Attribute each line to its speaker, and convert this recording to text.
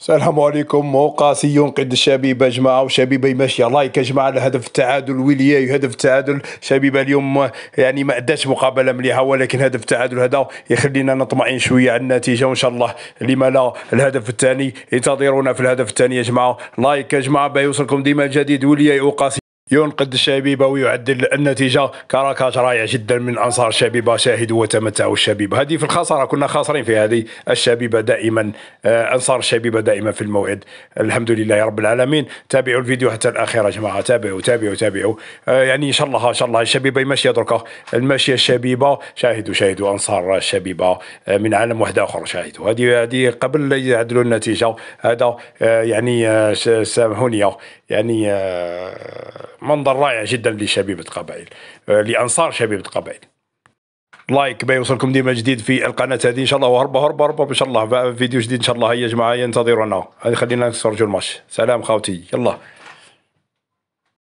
Speaker 1: السلام عليكم سيون قد الشبيبه جماعه وشبيبه ماشيه لايك يا جماعه الهدف التعادل ولياي هدف التعادل شبيبه اليوم يعني ما اداش مقابله مليحه ولكن هدف التعادل هذا يخلينا نطمئن شويه على النتيجه وان شاء الله لما لا الهدف الثاني انتظرونا في الهدف الثاني يا جماعه لايك يا جماعه بيوصلكم ديما الجديد ولياي وقاسي ينقذ الشبيبة ويعدل النتيجة كراكاش رائع جدا من أنصار الشبيبة شاهدوا وتمتعوا الشبيبة هذه في الخسارة كنا خاسرين في هذه الشبيبة دائما آه، أنصار الشبيبة دائما في الموعد الحمد لله رب العالمين تابعوا الفيديو حتى الأخير يا جماعة تابعوا تابعوا تابعوا آه، يعني إن شاء الله إن شاء الله الشبيبة ماشية دركا الماشية الشبيبة شاهدوا شاهدوا أنصار الشبيبة آه، من عالم واحد آخر شاهدوا هذه هذه قبل يعدلوا النتيجة هذا يعني سامحوني يعني آه، منظر رائع جدا لشبيبه قبائل آه، لانصار شبيبه قبائل لايك بيوصلكم ديما جديد في القناه هذه ان شاء الله وهربا هربا هربا ان شاء الله فيديو جديد ان شاء الله هيا جماعه ينتظرونا خلينا نتفرجوا الماتش سلام خاوتي يلا